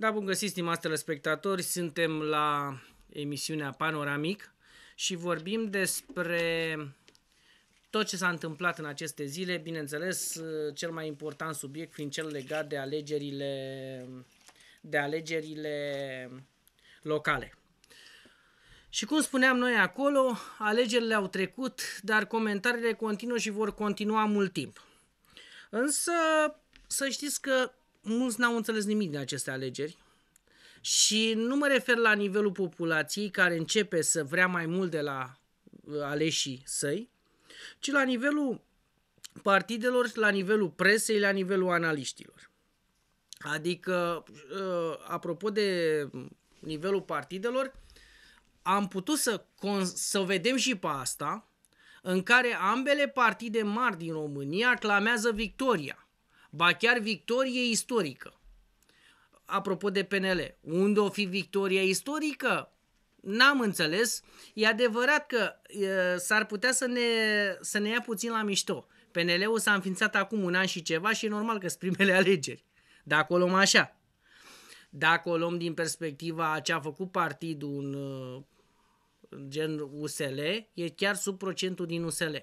Da, bun găsit, stimați spectatori, suntem la emisiunea Panoramic și vorbim despre tot ce s-a întâmplat în aceste zile, bineînțeles, cel mai important subiect fiind cel legat de alegerile, de alegerile locale. Și cum spuneam noi acolo, alegerile au trecut, dar comentariile continuă și vor continua mult timp. Însă, să știți că mulți n-au înțeles nimic din aceste alegeri și nu mă refer la nivelul populației care începe să vrea mai mult de la uh, aleșii săi, ci la nivelul partidelor, la nivelul presei, la nivelul analiștilor. Adică, uh, apropo de nivelul partidelor, am putut să, să vedem și pe asta, în care ambele partide mari din România clamează victoria ba chiar victorie istorică. Apropo de PNL, unde o fi victoria istorică? N-am înțeles. E adevărat că e, s-ar putea să ne, să ne ia puțin la mișto. PNL-ul s-a înființat acum un an și ceva și e normal că sunt primele alegeri. Dacă o luăm așa. Dacă o luăm din perspectiva ce a făcut partidul în, uh, în gen USL, e chiar sub procentul din USL.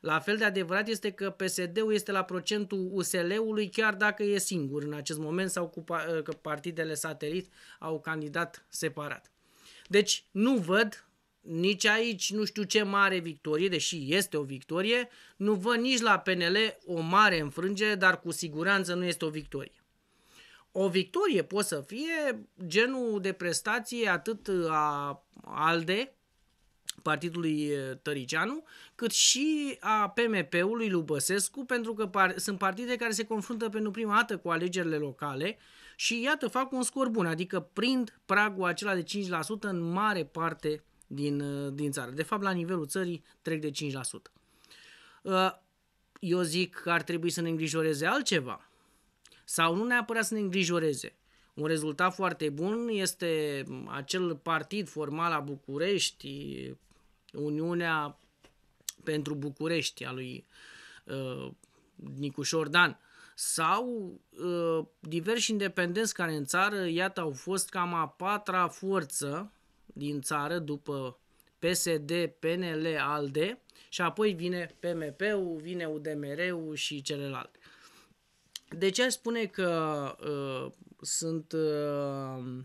La fel de adevărat este că PSD-ul este la procentul USL-ului chiar dacă e singur în acest moment sau cu, ă, că partidele satelit au candidat separat. Deci nu văd nici aici nu știu ce mare victorie, deși este o victorie, nu văd nici la PNL o mare înfrângere, dar cu siguranță nu este o victorie. O victorie poate să fie genul de prestație atât a ALDE, partidului Tăricianu, cât și a PMP-ului lui Băsescu, pentru că par- sunt partide care se confruntă pentru prima dată cu alegerile locale și iată, fac un scor bun, adică prind pragul acela de 5% în mare parte din, din țară. De fapt, la nivelul țării trec de 5%. Eu zic că ar trebui să ne îngrijoreze altceva sau nu neapărat să ne îngrijoreze, un rezultat foarte bun este acel partid formal a București, Uniunea pentru București a lui uh, Nicușor Dan sau uh, diversi independenți care în țară, iată, au fost cam a patra forță din țară după PSD, PNL, ALDE și apoi vine PMP-ul, vine UDMR-ul și celelalte. De ce aș spune că uh, sunt uh,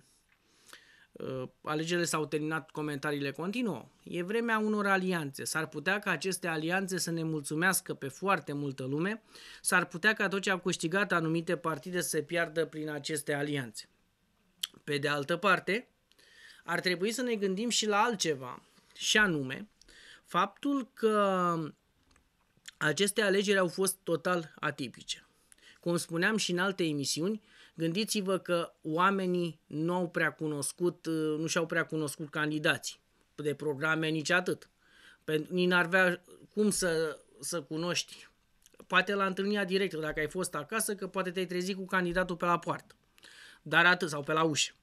uh, alegerile s-au terminat, comentariile continuă. E vremea unor alianțe. S-ar putea ca aceste alianțe să ne mulțumească pe foarte multă lume, s-ar putea ca tot ce au câștigat anumite partide să se piardă prin aceste alianțe. Pe de altă parte, ar trebui să ne gândim și la altceva, și anume faptul că aceste alegeri au fost total atipice. Cum spuneam și în alte emisiuni, gândiți-vă că oamenii nu au prea cunoscut, uh, nu și-au prea cunoscut candidații de programe nici atât. Pentru n-ar avea cum să, să cunoști. Poate la întâlnirea directă, dacă ai fost acasă, că poate te-ai trezit cu candidatul pe la poartă. Dar atât, sau pe la ușă.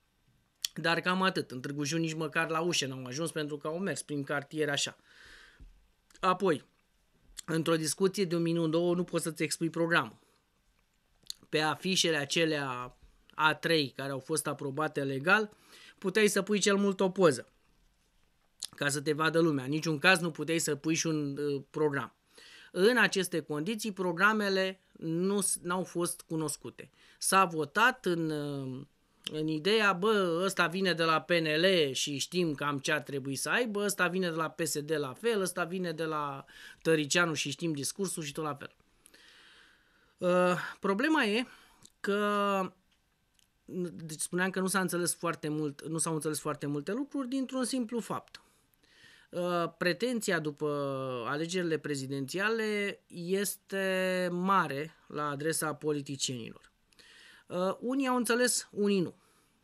Dar cam atât. În Târgu Jiu nici măcar la ușă n-au ajuns pentru că au mers prin cartier așa. Apoi, într-o discuție de un minut, două, nu poți să-ți expui programul pe afișele acelea A3 care au fost aprobate legal, puteai să pui cel mult o poză ca să te vadă lumea. În niciun caz nu puteai să pui și un uh, program. În aceste condiții, programele nu au fost cunoscute. S-a votat în, uh, în ideea, bă, ăsta vine de la PNL și știm cam ce ar trebui să aibă, ăsta vine de la PSD la fel, ăsta vine de la Tăricianu și știm discursul și tot la fel. Ă, problema e că deci spuneam că nu s-a înțeles foarte mult, nu s-au înțeles foarte multe lucruri dintr-un simplu fapt. Ă, pretenția după alegerile prezidențiale este mare la adresa politicienilor. Ă, unii au înțeles, unii nu.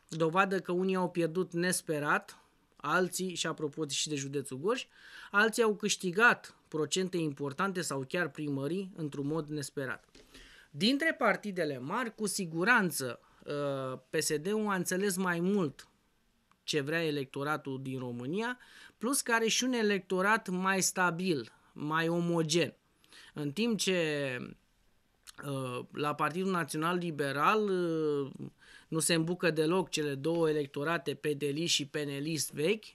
Dovadă că unii au pierdut nesperat, alții, și apropo și de județul Gorj, alții au câștigat procente importante sau chiar primării într-un mod nesperat. Dintre partidele mari, cu siguranță, uh, PSD-ul a înțeles mai mult ce vrea electoratul din România, plus că are și un electorat mai stabil, mai omogen. În timp ce uh, la Partidul Național Liberal uh, nu se îmbucă deloc cele două electorate, PDL și PNL vechi,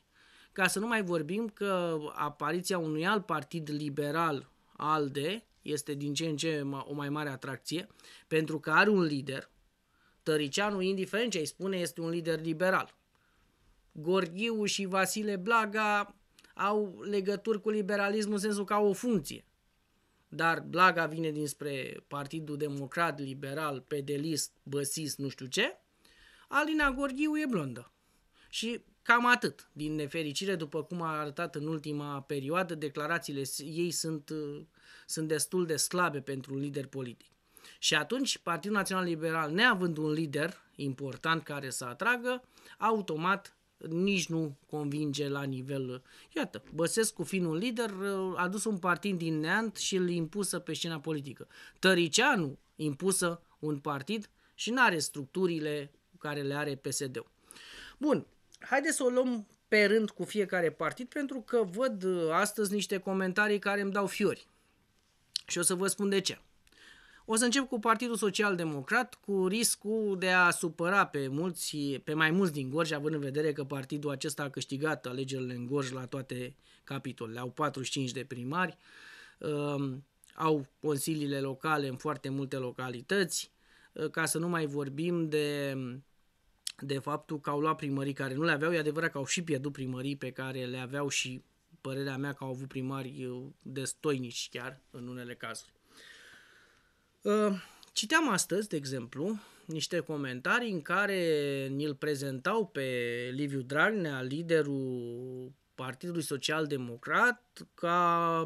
ca să nu mai vorbim că apariția unui alt partid liberal, ALDE, este din ce în ce o mai mare atracție, pentru că are un lider. Tăricianu, indiferent ce îi spune, este un lider liberal. Gorghiu și Vasile Blaga au legături cu liberalismul în sensul că au o funcție. Dar Blaga vine dinspre Partidul Democrat, Liberal, Pedelist, Băsist, nu știu ce. Alina Gorghiu e blondă. Și cam atât. Din nefericire, după cum a arătat în ultima perioadă, declarațiile ei sunt uh, sunt destul de slabe pentru un lider politic. Și atunci Partidul Național Liberal, neavând un lider important care să atragă, automat nici nu convinge la nivel... Iată, Băsescu fiind un lider, a dus un partid din neant și îl impusă pe scena politică. Tăricianu impusă un partid și nu are structurile care le are PSD-ul. Bun, haideți să o luăm pe rând cu fiecare partid pentru că văd uh, astăzi niște comentarii care îmi dau fiori. Și o să vă spun de ce. O să încep cu Partidul Social Democrat, cu riscul de a supăra pe, mulți, pe mai mulți din Gorj, având în vedere că partidul acesta a câștigat alegerile în Gorj la toate capitolele. Au 45 de primari, um, au consiliile locale în foarte multe localități, uh, ca să nu mai vorbim de, de faptul că au luat primării care nu le aveau, e adevărat că au și pierdut primării pe care le aveau și părerea mea că au avut primari destoinici chiar în unele cazuri. Ă, citeam astăzi, de exemplu, niște comentarii în care ni-l prezentau pe Liviu Dragnea, liderul Partidului Social Democrat, ca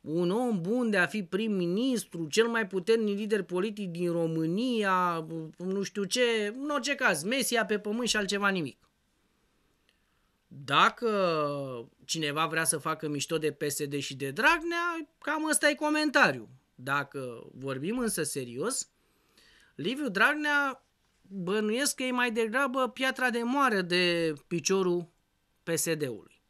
un om bun de a fi prim-ministru, cel mai puternic lider politic din România, nu știu ce, în orice caz, Mesia pe pământ și altceva nimic dacă cineva vrea să facă mișto de PSD și de Dragnea, cam ăsta e comentariu. Dacă vorbim însă serios, Liviu Dragnea bănuiesc că e mai degrabă piatra de moară de piciorul PSD-ului.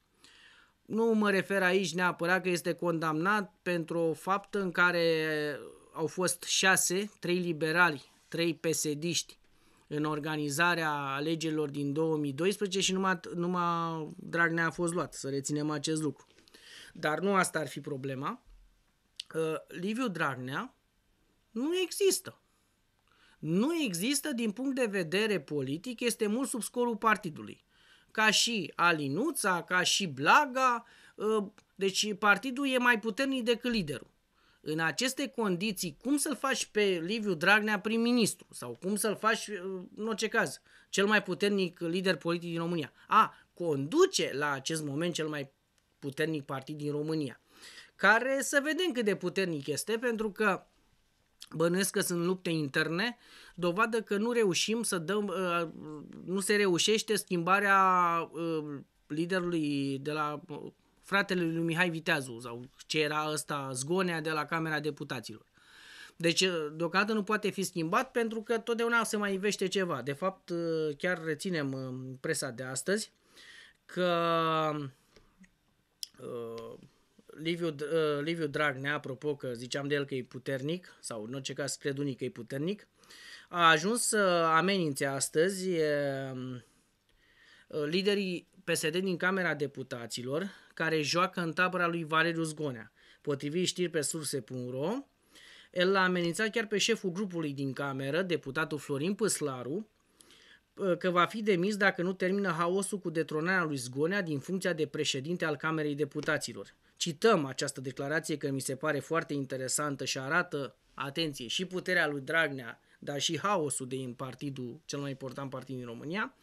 Nu mă refer aici neapărat că este condamnat pentru o faptă în care au fost șase, trei liberali, trei pesediști în organizarea alegerilor din 2012 și numai, numai Dragnea a fost luat, să reținem acest lucru. Dar nu asta ar fi problema. Uh, Liviu Dragnea nu există. Nu există din punct de vedere politic, este mult sub scorul partidului. Ca și Alinuța, ca și Blaga, uh, deci partidul e mai puternic decât liderul. În aceste condiții, cum să-l faci pe Liviu Dragnea prim-ministru? Sau cum să-l faci, uh, în orice caz, cel mai puternic lider politic din România? A, conduce la acest moment cel mai puternic partid din România. Care să vedem cât de puternic este, pentru că bănuiesc că sunt lupte interne, dovadă că nu reușim să dăm, uh, nu se reușește schimbarea uh, liderului de la fratele lui Mihai Viteazu sau ce era ăsta Zgonea de la Camera Deputaților. Deci, eh, deocamdată nu poate fi schimbat pentru că totdeauna se mai ivește ceva. De fapt, eh, chiar reținem eh, presa de astăzi că uh, Liviu, uh, Liviu Dragnea, apropo că ziceam de el că e puternic, sau în orice caz cred unii că e puternic, a ajuns să amenințe astăzi liderii PSD din Camera Deputaților, care joacă în tabăra lui Valeriu Zgonea. Potrivit știri pe surse.ro, el l-a amenințat chiar pe șeful grupului din cameră, deputatul Florin Păslaru, că va fi demis dacă nu termină haosul cu detronarea lui Zgonea din funcția de președinte al Camerei Deputaților. Cităm această declarație că mi se pare foarte interesantă și arată, atenție, și puterea lui Dragnea dar și haosul din partidul, cel mai important partid din România.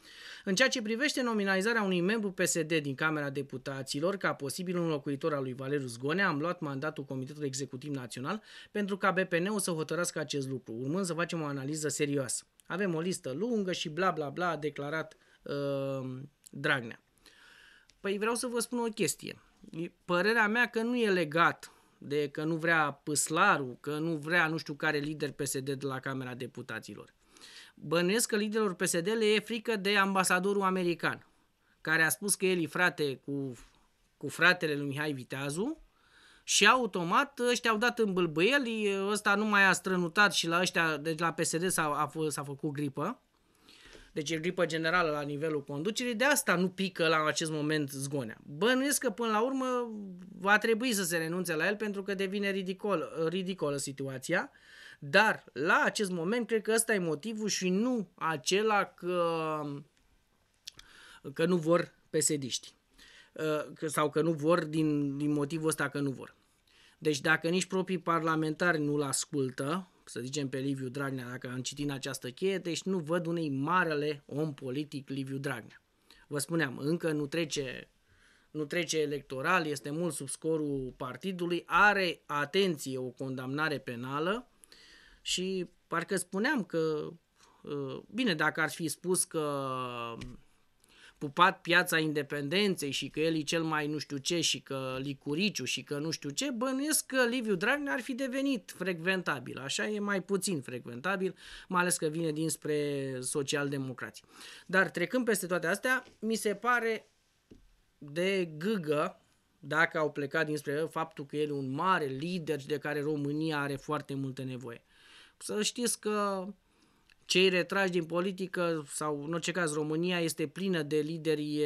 În ceea ce privește nominalizarea unui membru PSD din Camera Deputaților ca posibil înlocuitor al lui Valeriu Zgonea, am luat mandatul Comitetului Executiv Național pentru ca BPN-ul să hotărască acest lucru, urmând să facem o analiză serioasă. Avem o listă lungă și bla bla bla, a declarat uh, Dragnea. Păi vreau să vă spun o chestie. Părerea mea că nu e legat de că nu vrea Păslaru, că nu vrea nu știu care lider PSD de la Camera Deputaților. Bănuiesc că liderilor PSD le e frică de ambasadorul american, care a spus că el e frate cu, cu fratele lui Mihai Viteazu și automat ăștia au dat în bâlbâieli, ăsta nu mai a strănutat și la ăștia, deci la PSD s-a, a, s-a făcut gripă deci e gripă generală la nivelul conducerii, de asta nu pică la acest moment zgonea. Bănuiesc că până la urmă va trebui să se renunțe la el pentru că devine ridicol, ridicolă situația. Dar la acest moment cred că ăsta e motivul și nu acela că, că nu vor pesediști. Sau că nu vor din, din motivul ăsta că nu vor. Deci dacă nici proprii parlamentari nu-l ascultă, să zicem pe Liviu Dragnea, dacă am citit în această cheie, deci nu văd unei marele om politic Liviu Dragnea. Vă spuneam, încă nu trece, nu trece electoral, este mult sub scorul partidului, are, atenție, o condamnare penală și parcă spuneam că, uh, bine, dacă ar fi spus că pupat piața independenței și că el e cel mai nu știu ce și că Licuriciu și că nu știu ce, bănuiesc că Liviu Dragnea ar fi devenit frecventabil. Așa e mai puțin frecventabil, mai ales că vine dinspre socialdemocrații. Dar trecând peste toate astea, mi se pare de gâgă dacă au plecat dinspre faptul că el e un mare lider de care România are foarte multe nevoie. Să știți că cei retrași din politică sau în orice caz România este plină de lideri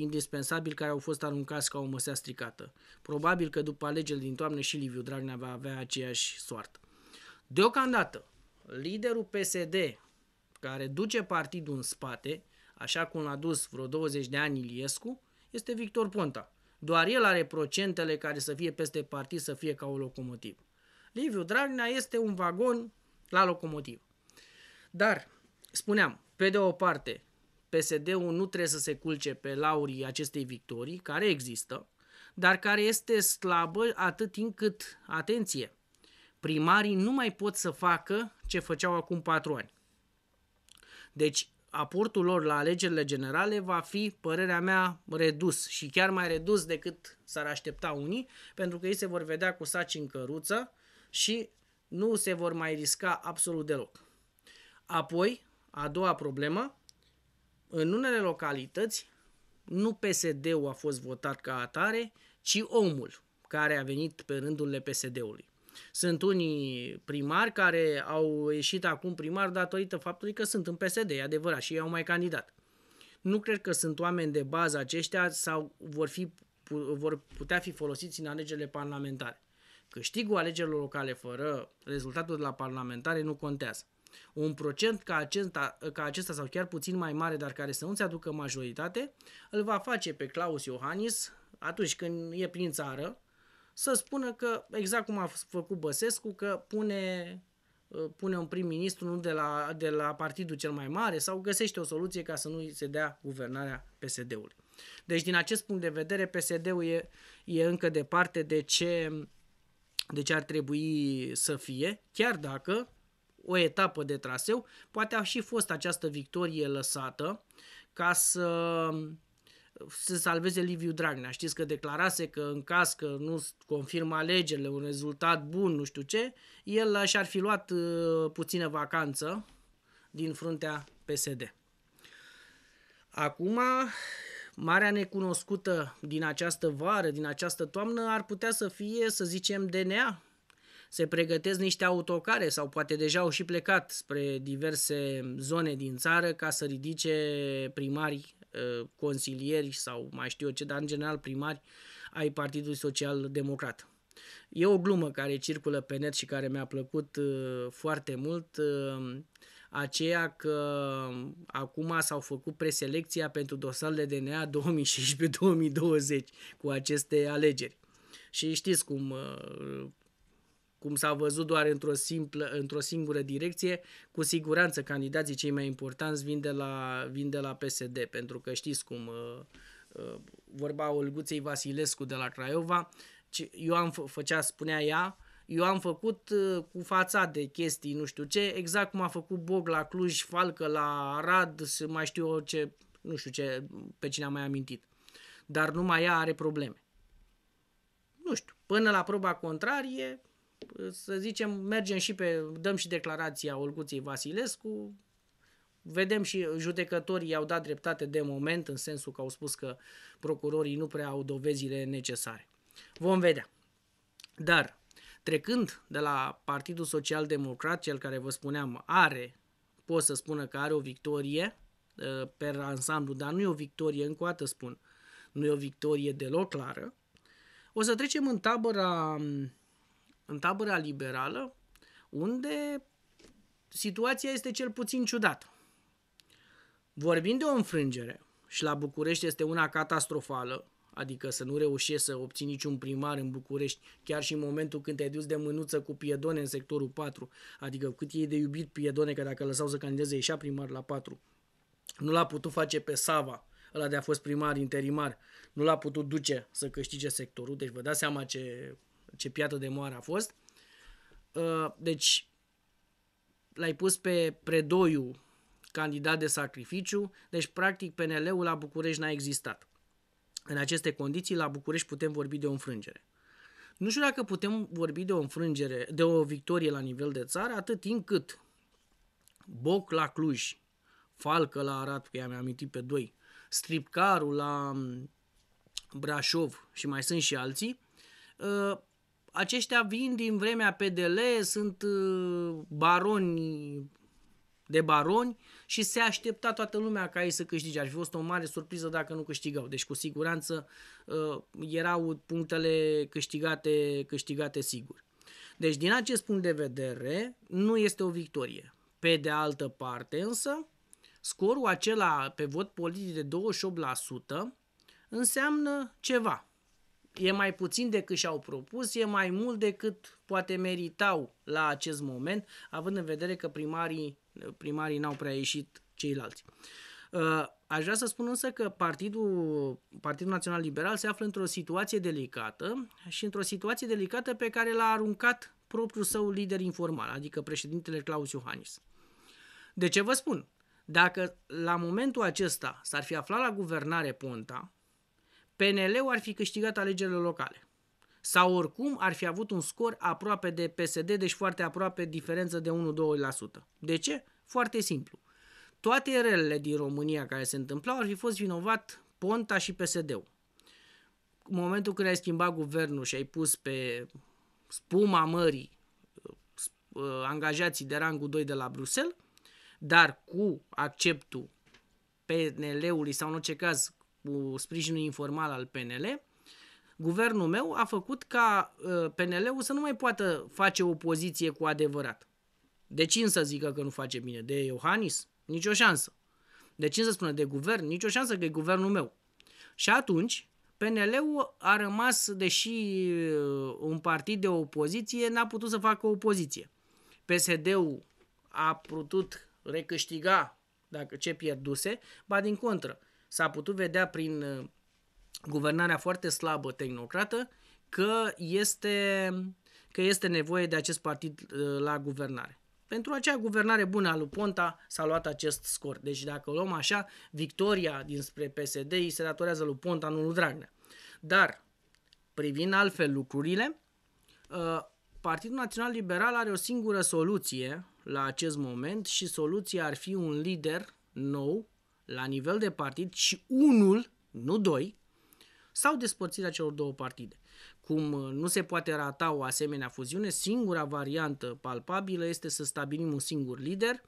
indispensabili care au fost aruncați ca o măsea stricată. Probabil că după alegerile din toamnă și Liviu Dragnea va avea aceeași soartă. Deocamdată, liderul PSD care duce partidul în spate, așa cum l-a dus vreo 20 de ani Iliescu, este Victor Ponta. Doar el are procentele care să fie peste partid, să fie ca o locomotivă. Liviu Dragnea este un vagon la locomotivă. Dar, spuneam, pe de o parte, PSD-ul nu trebuie să se culce pe laurii acestei victorii, care există, dar care este slabă atât timp cât, atenție, primarii nu mai pot să facă ce făceau acum patru ani. Deci, aportul lor la alegerile generale va fi, părerea mea, redus și chiar mai redus decât s-ar aștepta unii, pentru că ei se vor vedea cu saci în căruță și nu se vor mai risca absolut deloc. Apoi, a doua problemă, în unele localități, nu PSD-ul a fost votat ca atare, ci omul care a venit pe rândurile PSD-ului. Sunt unii primari care au ieșit acum primar datorită faptului că sunt în PSD, e adevărat, și ei au mai candidat. Nu cred că sunt oameni de bază aceștia sau vor, fi, vor putea fi folosiți în alegerile parlamentare. Câștigul alegerilor locale fără rezultatul de la parlamentare nu contează. Un procent ca acesta, ca acesta sau chiar puțin mai mare, dar care să nu-ți aducă majoritate, îl va face pe Claus Iohannis, atunci când e prin țară, să spună că, exact cum a făcut Băsescu, că pune uh, pune un prim-ministru nu de la, de la partidul cel mai mare sau găsește o soluție ca să nu se dea guvernarea PSD-ului. Deci, din acest punct de vedere, PSD-ul e, e încă departe de ce, de ce ar trebui să fie, chiar dacă o etapă de traseu, poate a și fost această victorie lăsată ca să se salveze Liviu Dragnea. Știți că declarase că în caz că nu confirmă alegerile, un rezultat bun, nu știu ce, el și-ar fi luat uh, puțină vacanță din fruntea PSD. Acum, marea necunoscută din această vară, din această toamnă, ar putea să fie, să zicem, DNA se pregătesc niște autocare sau poate deja au și plecat spre diverse zone din țară ca să ridice primari, uh, consilieri sau mai știu eu ce, dar în general primari ai Partidului Social Democrat. E o glumă care circulă pe net și care mi-a plăcut uh, foarte mult, uh, aceea că um, acum s-au făcut preselecția pentru dosarele DNA 2016-2020 cu aceste alegeri. Și știți cum cum s-a văzut doar într-o, simplă, într-o singură direcție, cu siguranță candidații cei mai importanți vin de la, vin de la PSD, pentru că știți cum uh, uh, vorba Olguței Vasilescu de la Craiova, eu am făcea, spunea ea, eu am făcut uh, cu fața de chestii, nu știu ce, exact cum a făcut Bog la Cluj, Falcă la Arad, să mai știu ce, nu știu ce, pe cine am mai amintit. Dar numai ea are probleme. Nu știu, până la proba contrarie, să zicem, mergem și pe, dăm și declarația Olguței Vasilescu, vedem și judecătorii i-au dat dreptate de moment, în sensul că au spus că procurorii nu prea au dovezile necesare. Vom vedea. Dar, trecând de la Partidul Social Democrat, cel care vă spuneam are, pot să spună că are o victorie uh, per ansamblu, dar nu e o victorie, încă o dată spun, nu e o victorie deloc clară, o să trecem în tabăra mm, în tabăra liberală, unde situația este cel puțin ciudată. vorbind de o înfrângere și la București este una catastrofală, adică să nu reușești să obții niciun primar în București, chiar și în momentul când te-ai dus de mânuță cu Piedone în sectorul 4, adică cât e de iubit Piedone, că dacă lăsau să candideze ieșea primar la 4, nu l-a putut face pe Sava, ăla de a fost primar interimar, nu l-a putut duce să câștige sectorul, deci vă dați seama ce ce piată de moară a fost. Uh, deci l-ai pus pe Predoiu candidat de sacrificiu, deci practic PNL-ul la București n-a existat. În aceste condiții, la București putem vorbi de o înfrângere. Nu știu dacă putem vorbi de o înfrângere, de o victorie la nivel de țară, atât timp cât Boc la Cluj, Falcă la Arad, că i-am amintit pe doi, Stripcarul la mm, Brașov și mai sunt și alții, uh, aceștia vin din vremea PDL, sunt uh, baroni de baroni și se aștepta toată lumea ca ei să câștige. Ar fi fost o mare surpriză dacă nu câștigau. Deci cu siguranță uh, erau punctele câștigate, câștigate sigur. Deci din acest punct de vedere nu este o victorie. Pe de altă parte însă, scorul acela pe vot politic de 28% înseamnă ceva e mai puțin decât și-au propus, e mai mult decât poate meritau la acest moment, având în vedere că primarii, primarii n-au prea ieșit ceilalți. Uh, aș vrea să spun însă că Partidul, Partidul Național Liberal se află într-o situație delicată și într-o situație delicată pe care l-a aruncat propriul său lider informal, adică președintele Claus Iohannis. De ce vă spun? Dacă la momentul acesta s-ar fi aflat la guvernare Ponta, PNL-ul ar fi câștigat alegerile locale. Sau oricum ar fi avut un scor aproape de PSD, deci foarte aproape diferență de 1-2%. De ce? Foarte simplu. Toate relele din România care se întâmplau ar fi fost vinovat Ponta și PSD-ul. În momentul când ai schimbat guvernul și ai pus pe spuma mării uh, uh, angajații de rangul 2 de la Bruxelles, dar cu acceptul PNL-ului sau în orice caz cu sprijinul informal al PNL, guvernul meu a făcut ca ă, PNL-ul să nu mai poată face opoziție cu adevărat. De cine să zică că nu face bine? De Iohannis? Nicio șansă. De cine să spună de guvern? Nicio șansă că e guvernul meu. Și atunci, PNL-ul a rămas, deși ă, un partid de opoziție, n-a putut să facă opoziție. PSD-ul a putut recâștiga dacă ce pierduse, ba din contră s-a putut vedea prin uh, guvernarea foarte slabă tehnocrată că este, că este nevoie de acest partid uh, la guvernare. Pentru acea guvernare bună a lui Ponta s-a luat acest scor. Deci dacă o luăm așa, victoria dinspre PSD îi se datorează lui Ponta, nu lui Dragnea. Dar, privind altfel lucrurile, uh, Partidul Național Liberal are o singură soluție la acest moment și soluția ar fi un lider nou la nivel de partid și unul, nu doi, sau despărțirea celor două partide. Cum uh, nu se poate rata o asemenea fuziune, singura variantă palpabilă este să stabilim un singur lider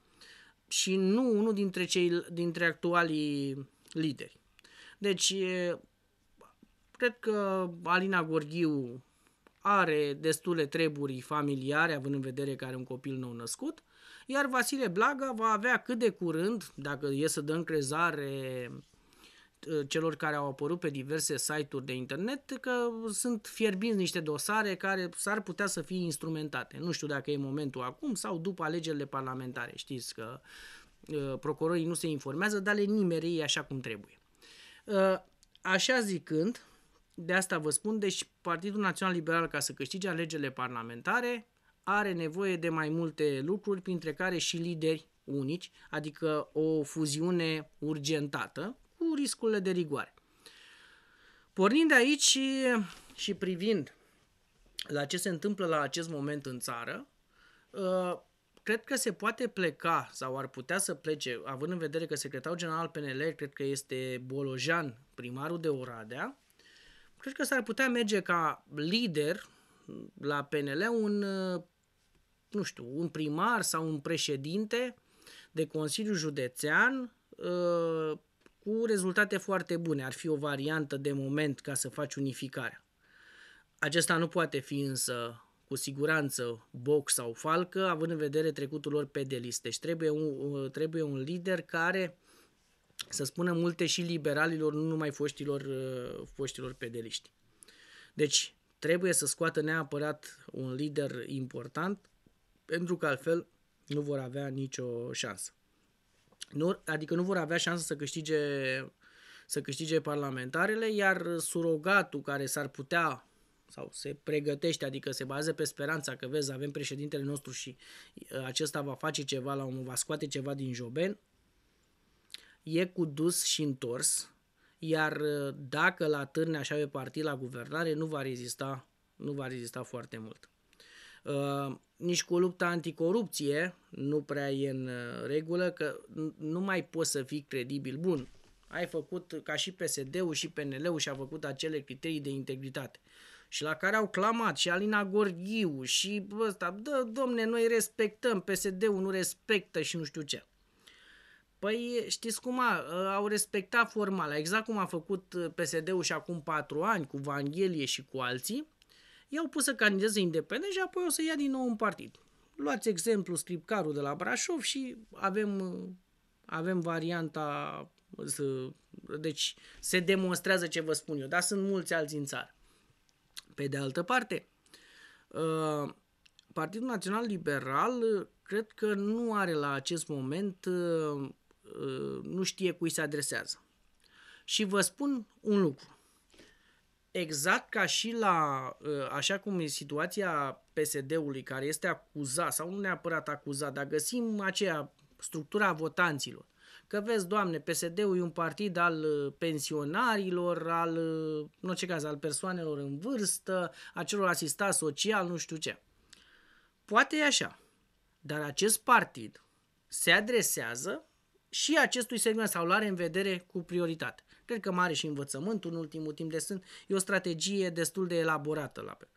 și nu unul dintre, cei, dintre actualii lideri. Deci, cred că Alina Gorghiu are destule treburi familiare, având în vedere că are un copil nou născut, iar Vasile Blaga va avea cât de curând, dacă e să dăm crezare ă, celor care au apărut pe diverse site-uri de internet că sunt fierbinți niște dosare care s-ar putea să fie instrumentate. Nu știu dacă e momentul acum sau după alegerile parlamentare. Știți că ă, procurorii nu se informează, dar le nimerei așa cum trebuie. Ă, așa zicând, de asta vă spun, deci Partidul Național Liberal ca să câștige alegerile parlamentare are nevoie de mai multe lucruri, printre care și lideri unici, adică o fuziune urgentată cu riscurile de rigoare. Pornind de aici și, și privind la ce se întâmplă la acest moment în țară, uh, cred că se poate pleca sau ar putea să plece, având în vedere că secretarul general PNL, cred că este Bolojan, primarul de Oradea, cred că s-ar putea merge ca lider la PNL un uh, nu știu, un primar sau un președinte de Consiliu Județean uh, cu rezultate foarte bune. Ar fi o variantă de moment ca să faci unificarea. Acesta nu poate fi însă cu siguranță box sau Falcă, având în vedere trecutul lor pe de liste. Deci trebuie un, uh, trebuie un lider care să spună multe și liberalilor, nu numai foștilor, uh, foștilor pedeliști. Deci trebuie să scoată neapărat un lider important pentru că altfel nu vor avea nicio șansă. Nu, adică nu vor avea șansă să câștige, să câștige parlamentarele, iar surogatul care s-ar putea sau se pregătește, adică se bazează pe speranța că, vezi, avem președintele nostru și uh, acesta va face ceva la un va scoate ceva din joben, e cu dus și întors, iar uh, dacă la târne așa pe partid la guvernare, nu va rezista, nu va rezista foarte mult. Uh, nici cu lupta anticorupție nu prea e în uh, regulă, că nu mai poți să fii credibil bun. Ai făcut, ca și PSD-ul și PNL-ul și-a făcut acele criterii de integritate și la care au clamat și Alina Gorghiu și ăsta, da, domne, noi respectăm, PSD-ul nu respectă și nu știu ce. Păi știți cum a, ă, au respectat formal, exact cum a făcut uh, PSD-ul și acum patru ani cu Vanghelie și cu alții, i-au pus să candideze independent și apoi o să ia din nou un partid. Luați exemplu Scripcaru de la Brașov și avem, avem varianta, deci se demonstrează ce vă spun eu, dar sunt mulți alții în țară. Pe de altă parte, uh, Partidul Național Liberal uh, cred că nu are la acest moment, uh, nu știe cui se adresează. Și vă spun un lucru exact ca și la, ă, așa cum e situația PSD-ului care este acuzat, sau nu neapărat acuzat, dar găsim aceea structura votanților. Că vezi, doamne, PSD-ul e un partid al ă, pensionarilor, al, ă, în orice caz, al persoanelor în vârstă, a celor asistați social, nu știu ce. Poate e așa, dar acest partid se adresează și acestui segment sau l are în vedere cu prioritate. Cred că mare și învățământul în ultimul timp, de sunt, e o strategie destul de elaborată la pe.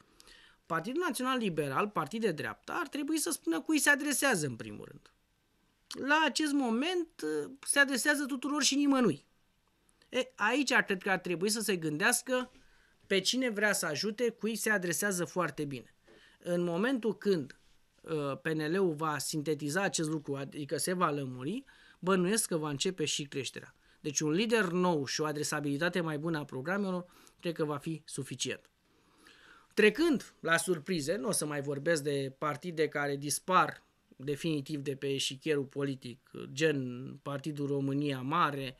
Partidul Național Liberal, partid de dreapta, ar trebui să spună cui se adresează în primul rând. La acest moment ă, se adresează tuturor și nimănui. E, aici ar, cred că ar trebui să se gândească pe cine vrea să ajute, cui se adresează foarte bine. În momentul când ă, PNL-ul va sintetiza acest lucru, adică se va lămuri, bănuiesc că va începe și creșterea. Deci un lider nou și o adresabilitate mai bună a programelor cred că va fi suficient. Trecând la surprize, nu o să mai vorbesc de partide care dispar definitiv de pe eșichierul politic, gen Partidul România Mare.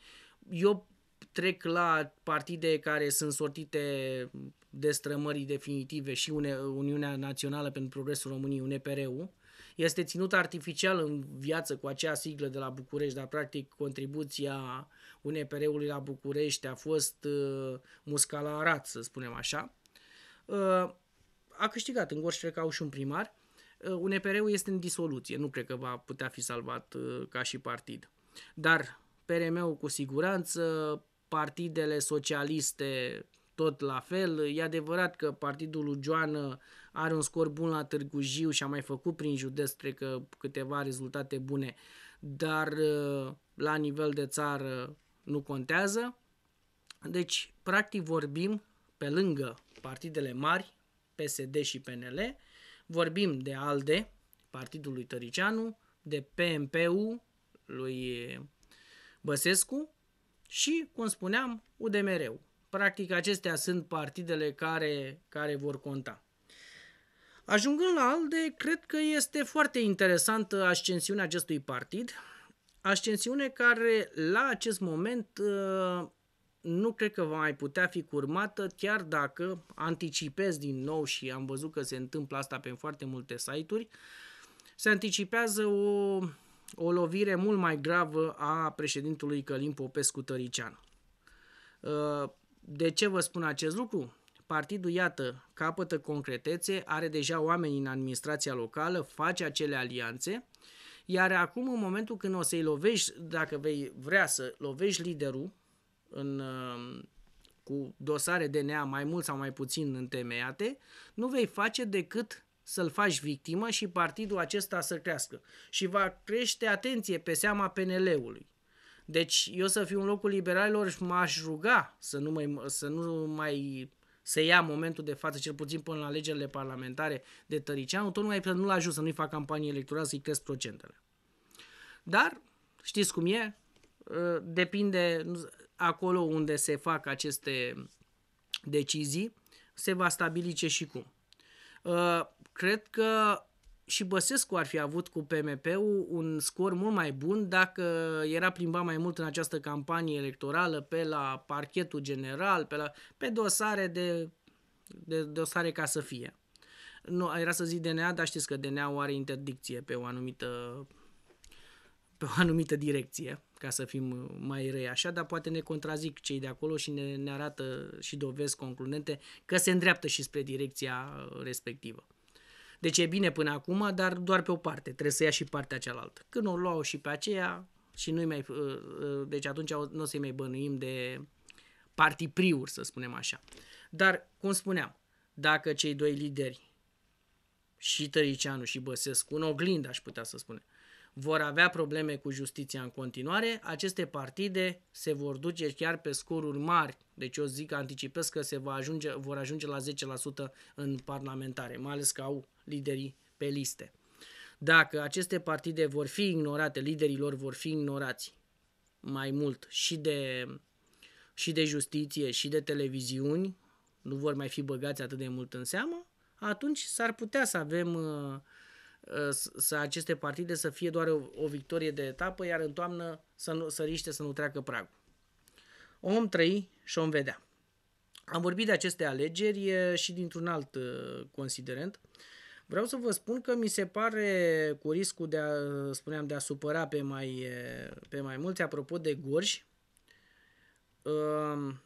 Eu trec la partide care sunt sortite de strămării definitive și Uniunea Națională pentru Progresul României, unepr ul este ținut artificial în viață cu acea siglă de la București, dar practic contribuția UNPR-ului la București, a fost uh, musca la să spunem așa. Uh, a câștigat în Gorj că au și un primar. Uh, UNPR-ul este în disoluție, nu cred că va putea fi salvat uh, ca și partid. Dar PRM-ul cu siguranță, partidele socialiste tot la fel. E adevărat că partidul lui Joană are un scor bun la Târgu Jiu și a mai făcut prin județ, cred că câteva rezultate bune, dar uh, la nivel de țară nu contează. Deci, practic vorbim pe lângă partidele mari, PSD și PNL, vorbim de ALDE, partidul lui Tăricianu, de PMPU lui Băsescu și, cum spuneam, UDMR-ul. Practic, acestea sunt partidele care, care vor conta. Ajungând la ALDE, cred că este foarte interesantă ascensiunea acestui partid Ascensiune care la acest moment ă, nu cred că va mai putea fi curmată, chiar dacă anticipez din nou și am văzut că se întâmplă asta pe foarte multe site-uri, se anticipează o, o lovire mult mai gravă a președintelui Călim Popescu Tărician. Ă, de ce vă spun acest lucru? Partidul, iată, capătă concretețe, are deja oameni în administrația locală, face acele alianțe, uh, iar acum, în momentul când o să-i lovești, dacă vei vrea să lovești liderul în, uh, cu dosare DNA mai mult sau mai puțin întemeiate, nu vei face decât să-l faci victimă și partidul acesta să crească. Și va crește atenție pe seama PNL-ului. Deci eu să fiu în locul liberalilor și m-aș ruga să nu mai, să nu mai să ia momentul de față, cel puțin până la alegerile parlamentare de Tăricianu, tot numai pentru nu-l ajut să nu-i fac campanie electorală, să-i cresc procentele. Dar, știți cum e, ă, depinde acolo unde se fac aceste decizii, se va stabili ce și cum. Ă, cred că și Băsescu ar fi avut cu PMP-ul un scor mult mai bun dacă era plimbat mai mult în această campanie electorală pe la parchetul general, pe, la, pe dosare de, de dosare ca să fie. Nu, era să zic DNA, dar știți că dna are interdicție pe o anumită pe o anumită direcție, ca să fim mai răi așa, dar poate ne contrazic cei de acolo și ne, ne arată și dovezi concludente că se îndreaptă și spre direcția respectivă. Deci e bine până acum, dar doar pe o parte. Trebuie să ia și partea cealaltă. Când o luau și pe aceea și nu mai... Uh, uh, deci atunci nu o să-i mai bănuim de partipriuri, să spunem așa. Dar, cum spuneam, dacă cei doi lideri, și Tăricianu și Băsescu, în oglindă aș putea să spunem, vor avea probleme cu justiția în continuare, aceste partide se vor duce chiar pe scoruri mari. Deci eu zic, anticipez că se va ajunge, vor ajunge la 10% în parlamentare, mai ales că au liderii pe liste. Dacă aceste partide vor fi ignorate, liderii lor vor fi ignorați mai mult și de, și de justiție și de televiziuni, nu vor mai fi băgați atât de mult în seamă, atunci s-ar putea să avem uh, uh, să aceste partide să fie doar o, o victorie de etapă, iar în toamnă să, nu, să riște să nu treacă pragul. Om trăi și om vedea. Am vorbit de aceste alegeri și dintr-un alt uh, considerent. Vreau să vă spun că mi se pare, cu riscul de a, spuneam, de a supăra pe mai, pe mai mulți, apropo de Gorj, um,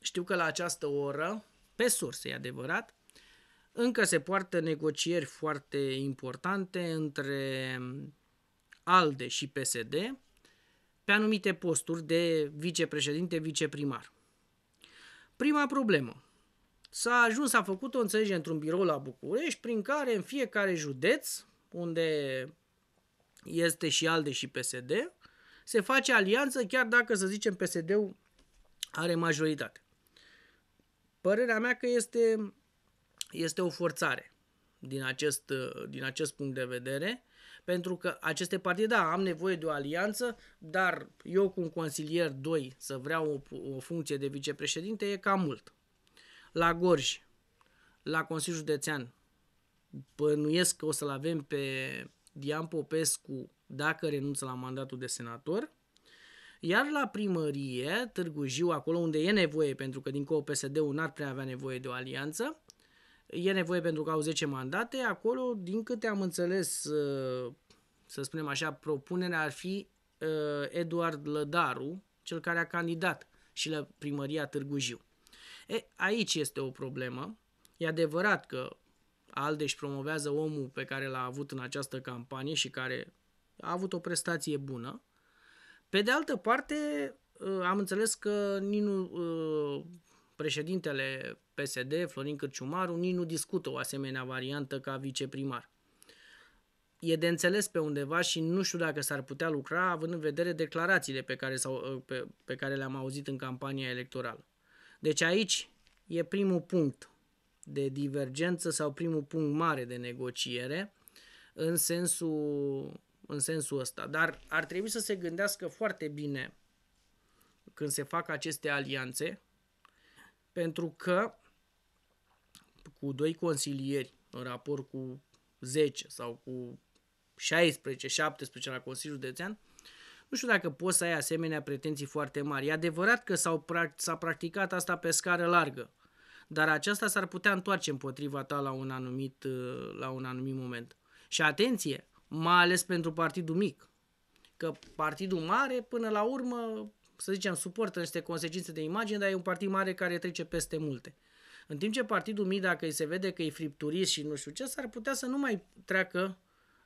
știu că la această oră, pe surse, e adevărat, încă se poartă negocieri foarte importante între ALDE și PSD pe anumite posturi de vicepreședinte, viceprimar. Prima problemă s-a ajuns, s-a făcut o înțelegere într-un birou la București, prin care în fiecare județ, unde este și ALDE și PSD, se face alianță chiar dacă, să zicem, PSD-ul are majoritate. Părerea mea că este, este o forțare din acest, din acest punct de vedere, pentru că aceste partide, da, am nevoie de o alianță, dar eu cu un consilier 2 să vreau o, o funcție de vicepreședinte e cam mult la Gorj, la Consiliul Județean. Bănuiesc că o să-l avem pe Dian Popescu dacă renunță la mandatul de senator. Iar la primărie, Târgu Jiu, acolo unde e nevoie, pentru că din dincolo PSD-ul n-ar prea avea nevoie de o alianță, e nevoie pentru că au 10 mandate, acolo, din câte am înțeles, uh, să spunem așa, propunerea ar fi uh, Eduard Lădaru, cel care a candidat și la primăria Târgu Jiu. E, aici este o problemă. E adevărat că Alde își promovează omul pe care l-a avut în această campanie și care a avut o prestație bună. Pe de altă parte, am înțeles că Ninu, președintele PSD, Florin Cârciumaru, nu discută o asemenea variantă ca viceprimar. E de înțeles pe undeva și nu știu dacă s-ar putea lucra având în vedere declarațiile pe care, s-au, pe, pe care le-am auzit în campania electorală. Deci aici e primul punct de divergență sau primul punct mare de negociere în sensul, în sensul ăsta. Dar ar trebui să se gândească foarte bine când se fac aceste alianțe, pentru că cu doi consilieri în raport cu 10 sau cu 16, 17 la Consiliul de Țean, nu știu dacă poți să ai asemenea pretenții foarte mari. E adevărat că s-au, s-a practicat asta pe scară largă, dar aceasta s-ar putea întoarce împotriva ta la un anumit, uh, la un anumit moment. Și atenție, mai ales pentru partidul mic, că partidul mare, până la urmă, să zicem, suportă niște consecințe de imagine, dar e un partid mare care trece peste multe. În timp ce partidul mic, dacă îi se vede că e fripturist și nu știu ce, s-ar putea să nu mai treacă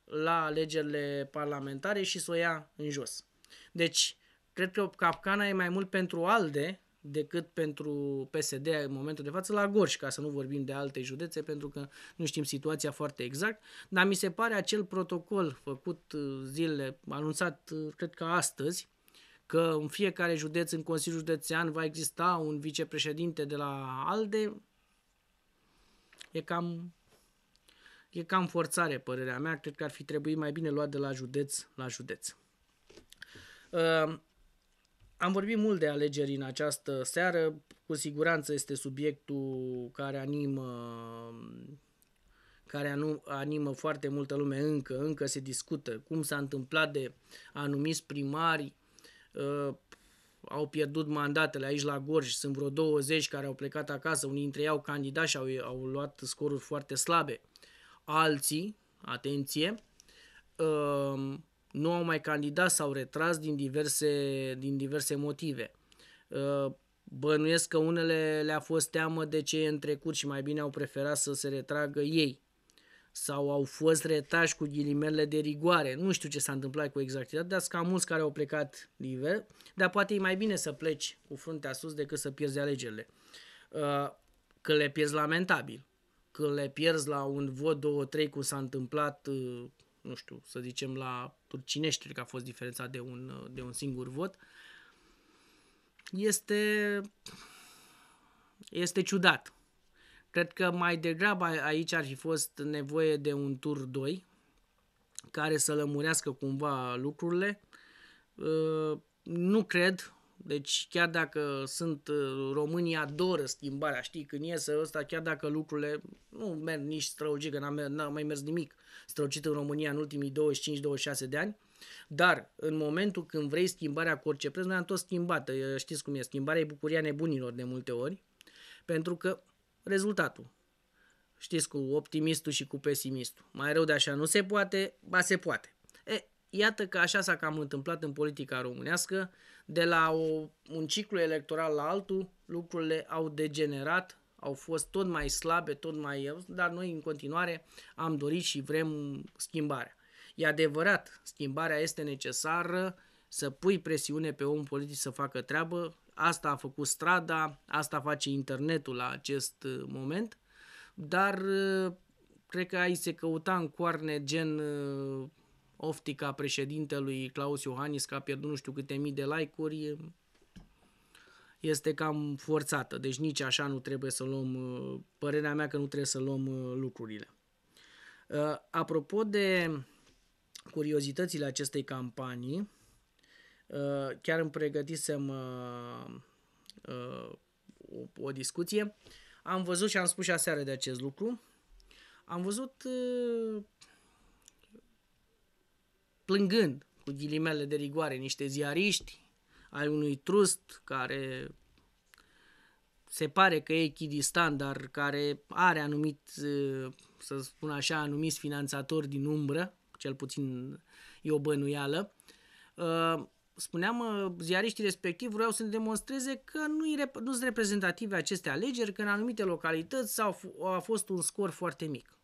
la alegerile parlamentare și să o ia în jos. Deci, cred că capcana e mai mult pentru ALDE decât pentru PSD în momentul de față la Gorj, ca să nu vorbim de alte județe, pentru că nu știm situația foarte exact, dar mi se pare acel protocol făcut uh, zilele, anunțat uh, cred că astăzi, că în fiecare județ, în Consiliul Județean, va exista un vicepreședinte de la ALDE, e cam, e cam forțare părerea mea, cred că ar fi trebuit mai bine luat de la județ la județ. Ehm, am vorbit mult de alegeri în această seară, cu siguranță este subiectul care animă care animă foarte multă lume încă, încă se discută cum s-a întâmplat de anumiți primari, uh, au pierdut mandatele aici la Gorj, sunt vreo 20 care au plecat acasă, unii dintre ei au candidat și au, au luat scoruri foarte slabe. Alții, atenție, uh, nu au mai candidat, sau au retras din diverse, din diverse motive. Uh, bănuiesc că unele le-a fost teamă de ce în trecut și mai bine au preferat să se retragă ei sau au fost retași cu ghilimele de rigoare. Nu știu ce s-a întâmplat cu exactitate, dar sunt cam mulți care au plecat liber, dar poate e mai bine să pleci cu fruntea sus decât să pierzi alegerile. Uh, că le pierzi lamentabil, că le pierzi la un vot, două, trei, cum s-a întâmplat, uh, nu știu, să zicem la turcinești, cred că a fost diferența de un, de un singur vot, este, este ciudat. Cred că mai degrabă aici ar fi fost nevoie de un tur 2 care să lămurească cumva lucrurile. Ă, nu cred, deci chiar dacă sunt uh, românii adoră schimbarea, știi, când iese ăsta, chiar dacă lucrurile nu merg nici străugit, că n-a, n-a mai mers nimic străugit în România în ultimii 25-26 de ani, dar în momentul când vrei schimbarea cu orice preț, noi am tot schimbat, uh, știți cum e, schimbarea e bucuria nebunilor de multe ori, pentru că rezultatul, știți, cu optimistul și cu pesimistul, mai rău de așa nu se poate, ba se poate. Iată că așa s-a cam întâmplat în politica românească, de la o, un ciclu electoral la altul, lucrurile au degenerat, au fost tot mai slabe, tot mai... dar noi în continuare am dorit și vrem schimbarea. E adevărat, schimbarea este necesară să pui presiune pe om politic să facă treabă, asta a făcut strada, asta face internetul la acest uh, moment, dar uh, cred că ai se căuta în coarne gen uh, optica președintelui Claus Iohannis că a pierdut nu știu câte mii de like-uri este cam forțată, deci nici așa nu trebuie să luăm, părerea mea că nu trebuie să luăm lucrurile. Uh, apropo de curiozitățile acestei campanii, uh, chiar îmi pregătisem uh, o, o discuție, am văzut și am spus și aseară de acest lucru, am văzut plângând cu ghilimele de rigoare niște ziariști ai unui trust care se pare că e echidistan, dar care are anumit, să spun așa, anumiți finanțatori din umbră, cel puțin e o bănuială, uh, spuneam, uh, ziariștii respectiv vreau să demonstreze că nu sunt reprezentative aceste alegeri, că în anumite localități sau a fost un scor foarte mic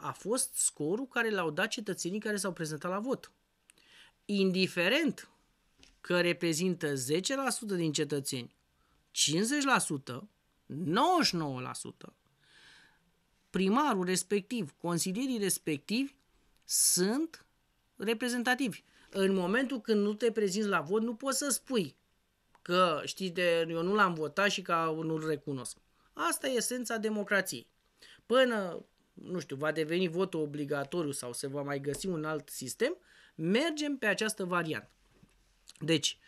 a fost scorul care l-au dat cetățenii care s-au prezentat la vot. Indiferent că reprezintă 10% din cetățeni, 50%, 99%, primarul respectiv, consilierii respectivi sunt reprezentativi. În momentul când nu te prezinți la vot, nu poți să spui că, știi, de, eu nu l-am votat și că nu-l recunosc. Asta e esența democrației. Până nu știu, va deveni votul obligatoriu sau se va mai găsi un alt sistem, mergem pe această variantă. Deci,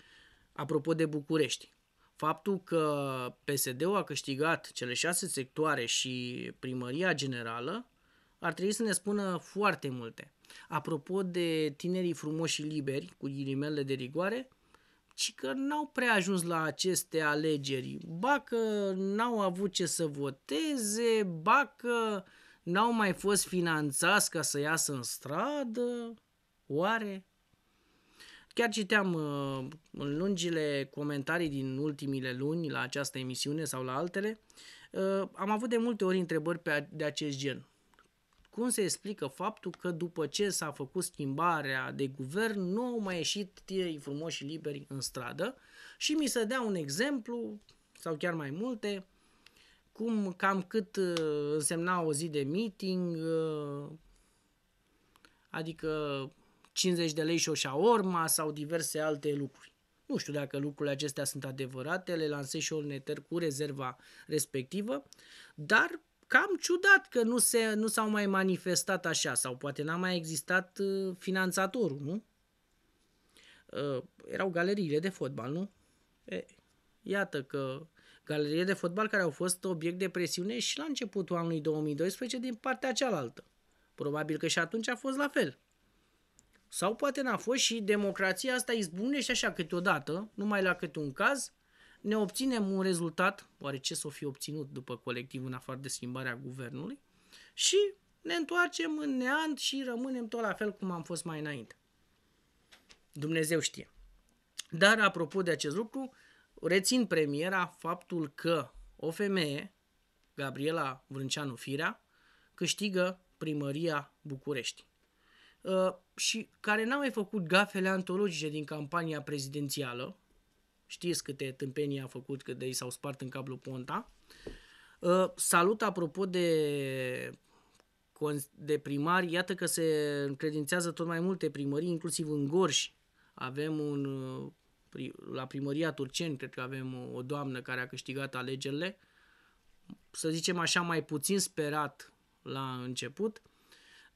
apropo de București, faptul că PSD-ul a câștigat cele șase sectoare și primăria generală ar trebui să ne spună foarte multe. Apropo de tinerii frumoși și liberi, cu ghilimele de rigoare, ci că n-au prea ajuns la aceste alegeri. Ba că n-au avut ce să voteze, ba că uh, n-au mai fost finanțați ca să iasă în stradă? Oare? Chiar citeam uh, în lungile comentarii din ultimile luni la această emisiune sau la altele, uh, am avut de multe ori întrebări pe, de acest gen. Cum se explică faptul că după ce s-a făcut schimbarea de guvern, nu au mai ieșit tinerii frumoși și liberi în stradă? Și mi se dea un exemplu, sau chiar mai multe, cum, cam cât uh, însemna o zi de meeting, uh, adică 50 de lei și o șaorma sau diverse alte lucruri. Nu știu dacă lucrurile acestea sunt adevărate, le lansez și eu neter cu rezerva respectivă, dar cam ciudat că nu, se, nu s-au mai manifestat așa sau poate n-a mai existat uh, finanțatorul, nu? Uh, erau galeriile de fotbal, nu? E, iată că galerie de fotbal care au fost obiect de presiune și la începutul anului 2012 din partea cealaltă. Probabil că și atunci a fost la fel. Sau poate n-a fost și democrația asta și așa câteodată, numai la câte un caz, ne obținem un rezultat, oare ce s-o fi obținut după colectiv în afară de schimbarea guvernului, și ne întoarcem în neant și rămânem tot la fel cum am fost mai înainte. Dumnezeu știe. Dar apropo de acest lucru, Rețin premiera faptul că o femeie, Gabriela Vrânceanu Firea, câștigă primăria București uh, și care n-a mai făcut gafele antologice din campania prezidențială, știți câte tâmpenii a făcut, că de ei s-au spart în cablu Ponta. Uh, salut apropo de, de primari, iată că se încredințează tot mai multe primării, inclusiv în Gorj. Avem un uh, la primăria Turceni, cred că avem o, doamnă care a câștigat alegerile, să zicem așa, mai puțin sperat la început.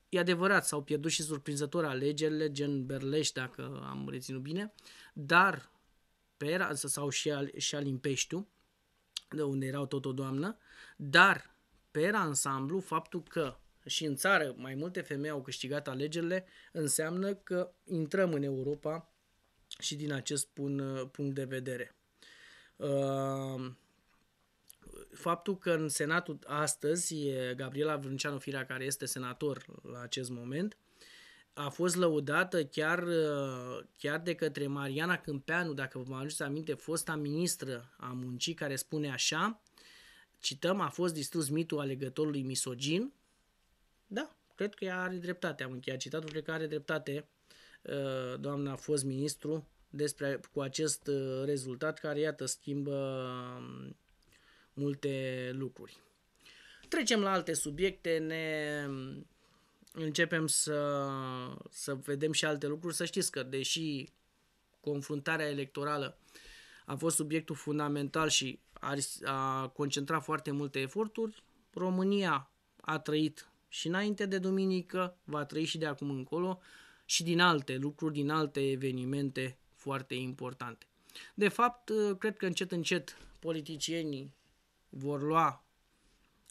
E adevărat, s-au pierdut și surprinzător alegerile, gen Berlești, dacă am reținut bine, dar era sau și, al, și Alimpeștiu, de unde erau tot o doamnă, dar per ansamblu, faptul că și în țară mai multe femei au câștigat alegerile, înseamnă că intrăm în Europa și din acest uh, punct de vedere. Uh, faptul că în Senatul astăzi, Gabriela Vrânceanu Firea, care este senator la acest moment, a fost lăudată chiar, uh, chiar de către Mariana Câmpeanu, dacă vă aduceți aminte, fosta ministră a muncii, care spune așa, cităm, a fost distrus mitul alegătorului misogin. Da, cred că ea are dreptate, am încheiat citatul, cred că are dreptate Eh, doamna a fost ministru, despre, cu acest eh, rezultat care, iată, schimbă mm, multe lucruri. Trecem la alte subiecte, ne mm, începem să, să vedem și alte lucruri. Să știți că, deși confruntarea electorală a fost subiectul fundamental și a concentrat foarte multe eforturi, România a trăit și înainte de duminică, va trăi și de acum încolo, și din alte lucruri, din alte evenimente foarte importante. De fapt, uh, cred că încet, încet politicienii vor lua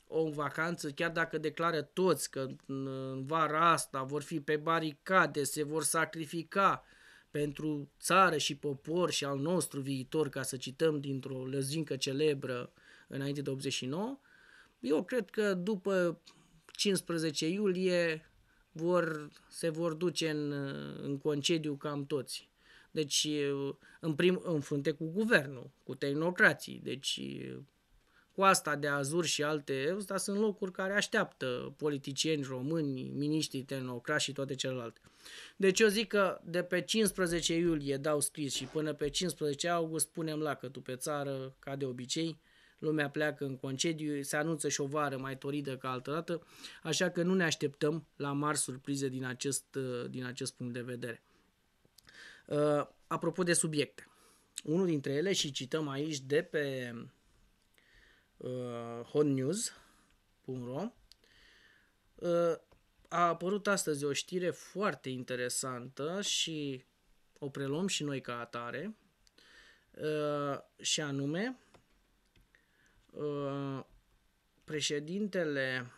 o vacanță, chiar dacă declară toți că în vara asta vor fi pe baricade, se vor sacrifica pentru țară și popor și al nostru viitor, ca să cităm dintr-o lăzincă celebră înainte de 89, eu cred că după 15 iulie vor, se vor duce în, în concediu cam toți. Deci, în, prim, în frunte cu guvernul, cu tehnocrații. Deci, cu asta de Azur și alte, ăsta sunt locuri care așteaptă politicieni români, miniștri, tehnocrați și toate celelalte. Deci eu zic că de pe 15 iulie dau scris și până pe 15 august punem lacătul pe țară, ca de obicei, lumea pleacă în concediu, se anunță și o vară mai toridă ca altădată, așa că nu ne așteptăm la mari surprize din acest, uh, din acest punct de vedere. Uh, apropo de subiecte, unul dintre ele și cităm aici de pe uh, hotnews.ro a apărut astăzi o știre foarte interesantă și o preluăm și noi ca atare, și anume Uh, președintele,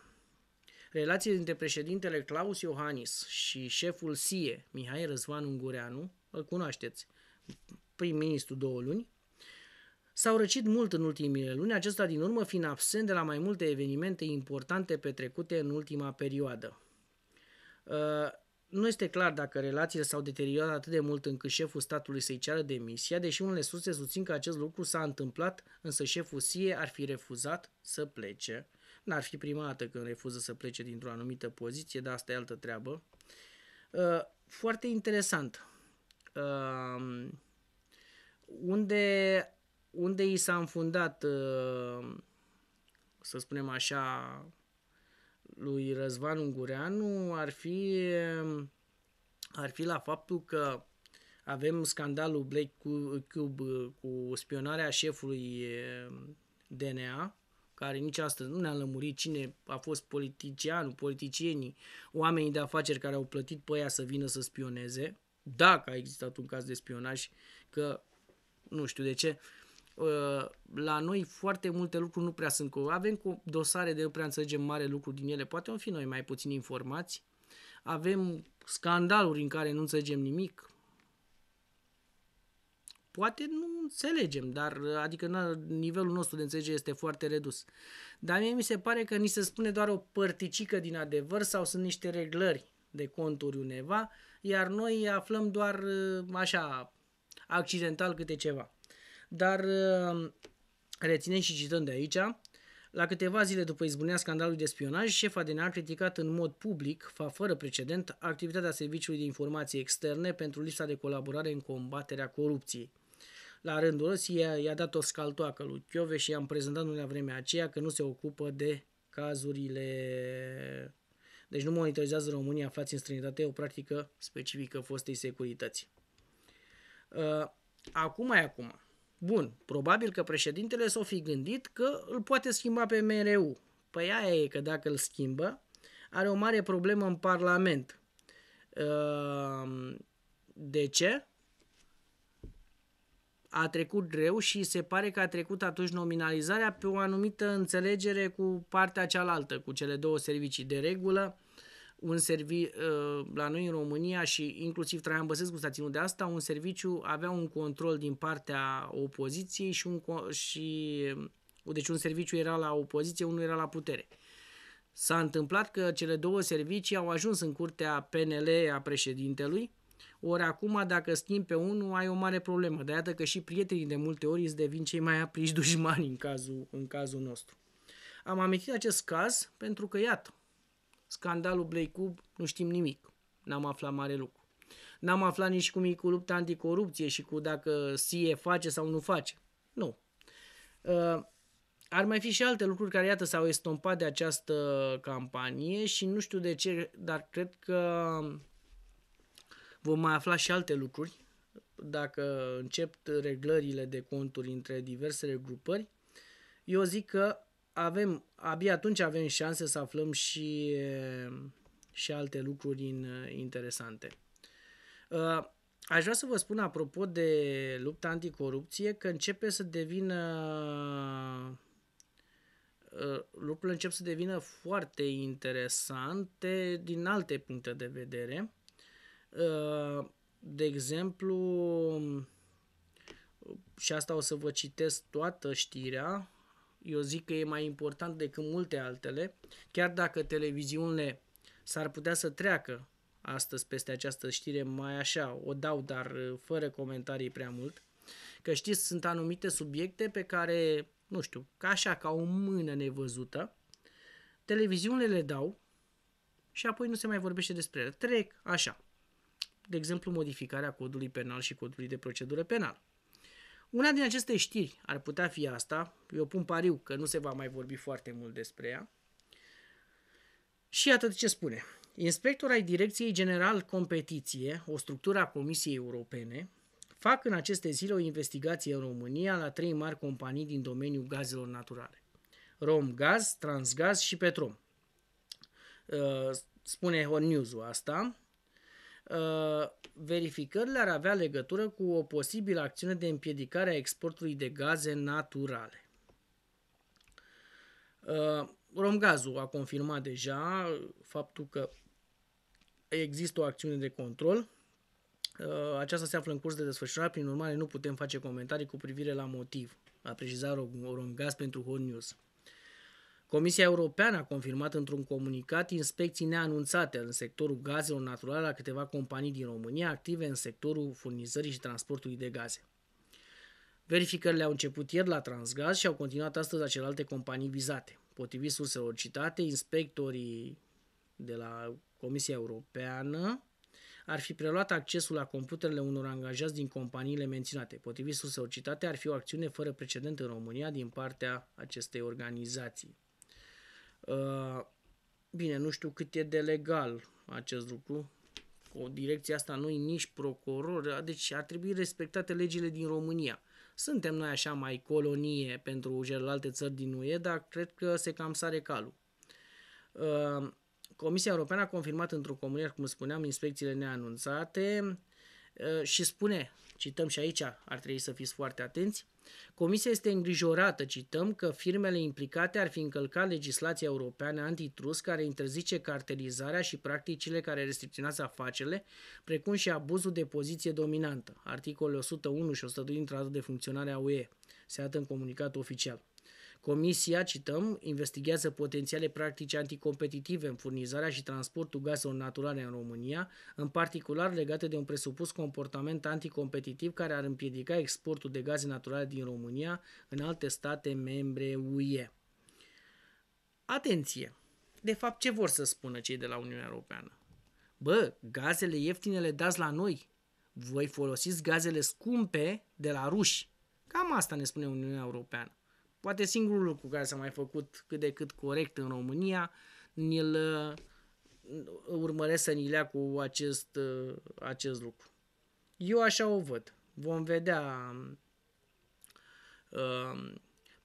relații dintre președintele Claus Iohannis și șeful SIE, Mihai Răzvan Ungureanu, îl cunoașteți, prim-ministru două luni, s-au răcit mult în ultimile luni, acesta din urmă fiind absent de la mai multe evenimente importante petrecute în ultima perioadă. Uh, nu este clar dacă relațiile s-au deteriorat atât de mult încât șeful statului să-i ceară demisia, deși unele surse susțin că acest lucru s-a întâmplat, însă șeful SIE ar fi refuzat să plece. N-ar fi prima dată când refuză să plece dintr-o anumită poziție, dar asta e altă treabă. Uh, foarte interesant. Uh, unde, unde i s-a înfundat, uh, să spunem așa, lui Răzvan Ungureanu ar fi, um, ar fi la faptul că avem scandalul Blake Cube uh, cu spionarea șefului um, DNA, care nici astăzi nu ne-a lămurit cine a fost politicianul, politicienii, oamenii de afaceri care au plătit pe ea să vină să spioneze, dacă a existat un caz de spionaj, că nu știu de ce, Ă, la noi foarte multe lucruri nu prea sunt cu. Avem cu dosare de nu prea înțelegem mare lucru din ele, poate vom fi noi mai puțin informați. Avem scandaluri în care nu înțelegem nimic. Poate nu înțelegem, dar adică nivelul nostru de înțelegere este foarte redus. Dar mie mi se pare că ni se spune doar o părticică din adevăr sau sunt niște reglări de conturi uneva, iar noi aflăm doar ă, așa accidental câte ceva dar uh, reținem și cităm de aici. La câteva zile după izbunirea scandalului de spionaj, șefa DNA a criticat în mod public, fa fără precedent, activitatea Serviciului de Informații Externe pentru lipsa de colaborare în combaterea corupției. La rândul ăsta i-a dat o scaltoacă lui Chiove și i-am prezentat în vremea aceea că nu se ocupă de cazurile... Deci nu monitorizează România aflați în străinătate, o practică specifică fostei securități. Uh, acum e acum. Bun, probabil că președintele s-o fi gândit că îl poate schimba pe MRU. Păi aia e că dacă îl schimbă, are o mare problemă în Parlament. Ehm, de ce? A trecut greu și se pare că a trecut atunci nominalizarea pe o anumită înțelegere cu partea cealaltă, cu cele două servicii. De regulă, un servi, uh, la noi în România și inclusiv Traian Băsescu s-a ținut de asta, un serviciu avea un control din partea opoziției și, un, și um, deci un serviciu era la opoziție, unul era la putere. S-a întâmplat că cele două servicii au ajuns în curtea PNL a președintelui, ori acum dacă schimbi pe unul ai o mare problemă, de iată că și prietenii de multe ori îți devin cei mai aprici dușmani în cazul, în cazul nostru. Am amintit acest caz pentru că, iată, Scandalul Blake Cub, nu știm nimic. N-am aflat mare lucru. N-am aflat nici cum e cu lupta anticorupție și cu dacă SIE face sau nu face. Nu. Uh, ar mai fi și alte lucruri care, iată, s-au estompat de această campanie și nu știu de ce, dar cred că vom mai afla și alte lucruri dacă încep reglările de conturi între diversele grupări. Eu zic că avem, abia atunci avem șanse să aflăm și, și alte lucruri in, interesante. Uh, aș vrea să vă spun apropo de lupta anticorupție că începe să devină uh, lucrurile încep să devină foarte interesante din alte puncte de vedere. Uh, de exemplu, și asta o să vă citesc toată știrea, eu zic că e mai important decât multe altele, chiar dacă televiziunile s-ar putea să treacă astăzi peste această știre mai așa, o dau, dar uh, fără comentarii prea mult, că știți, sunt anumite subiecte pe care, nu știu, ca așa, ca o mână nevăzută, televiziunile le dau și apoi nu se mai vorbește despre ele. Trec așa. De exemplu, modificarea codului penal și codului de procedură penală. Una din aceste știri ar putea fi asta, eu pun pariu că nu se va mai vorbi foarte mult despre ea. Și atât ce spune. Inspector ai Direcției General Competiție, o structură a Comisiei Europene, fac în aceste zile o investigație în România la trei mari companii din domeniul gazelor naturale. Romgaz, Transgaz și Petrom. Uh, spune Hot News-ul asta. Uh, verificările ar avea legătură cu o posibilă acțiune de împiedicare a exportului de gaze naturale. Uh, Romgazul a confirmat deja faptul că există o acțiune de control. Uh, aceasta se află în curs de desfășurare, prin urmare nu putem face comentarii cu privire la motiv, a precizat Romgaz pentru Hot News. Comisia Europeană a confirmat într-un comunicat inspecții neanunțate în sectorul gazelor naturale la câteva companii din România active în sectorul furnizării și transportului de gaze. Verificările au început ieri la Transgaz și au continuat astăzi la celelalte companii vizate. Potrivit surselor citate, inspectorii de la Comisia Europeană ar fi preluat accesul la computerele unor angajați din companiile menționate. Potrivit surselor citate, ar fi o acțiune fără precedent în România din partea acestei organizații. Uh, bine, nu știu cât e de legal acest lucru. O direcție asta nu e nici procuror, deci ar trebui respectate legile din România. Suntem noi așa mai colonie pentru celelalte țări din UE, dar cred că se cam sare calul. Uh, Comisia Europeană a confirmat într-o comunicare, cum spuneam, inspecțiile neanunțate uh, și spune, cităm și aici, ar trebui să fiți foarte atenți, Comisia este îngrijorată, cităm, că firmele implicate ar fi încălcat legislația europeană antitrust care interzice cartelizarea și practicile care restricționează afacerile, precum și abuzul de poziție dominantă, articolele 101 și 102 din Tratatul de Funcționare a UE, se arată în comunicat oficial. Comisia, cităm, investigează potențiale practici anticompetitive în furnizarea și transportul gazelor naturale în România, în particular legate de un presupus comportament anticompetitiv care ar împiedica exportul de gaze naturale din România în alte state membre UE. Atenție! De fapt, ce vor să spună cei de la Uniunea Europeană? Bă, gazele ieftine le dați la noi. Voi folosiți gazele scumpe de la ruși. Cam asta ne spune Uniunea Europeană. Poate singurul lucru care s-a mai făcut cât de cât corect în România, ni-l uh, urmăresc să ni lea cu acest, uh, acest lucru. Eu așa o văd. Vom vedea um, uh,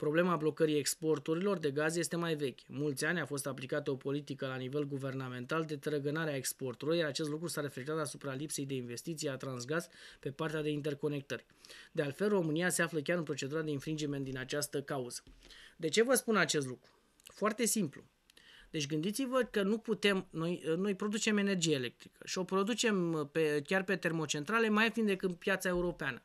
Problema blocării exporturilor de gaze este mai veche. Mulți ani a fost aplicată o politică la nivel guvernamental de trăgânare a exporturilor, iar acest lucru s-a reflectat asupra lipsei de investiții a Transgaz pe partea de interconectări. De altfel, România se află chiar în procedura de infringement din această cauză. De ce vă spun acest lucru? Foarte simplu. Deci gândiți-vă că nu putem, noi, noi producem energie electrică și o producem uh, pe, chiar pe termocentrale mai fiind decât piața europeană.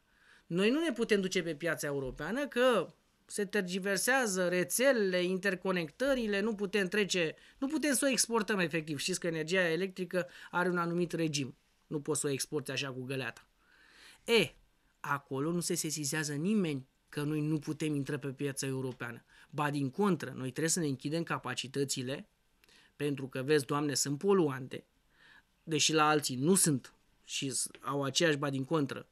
Noi nu ne putem duce pe piața europeană că se tergiversează rețelele, interconectările, nu putem trece, nu putem să o exportăm efectiv. Știți că energia electrică are un anumit regim. Nu poți să o exporti așa cu găleata. E, acolo nu se sesizează nimeni că noi nu putem intra pe piața europeană. Ba din contră, noi trebuie să ne închidem capacitățile, pentru că, vezi, Doamne, sunt poluante, deși la alții nu sunt și au aceeași, ba din contră.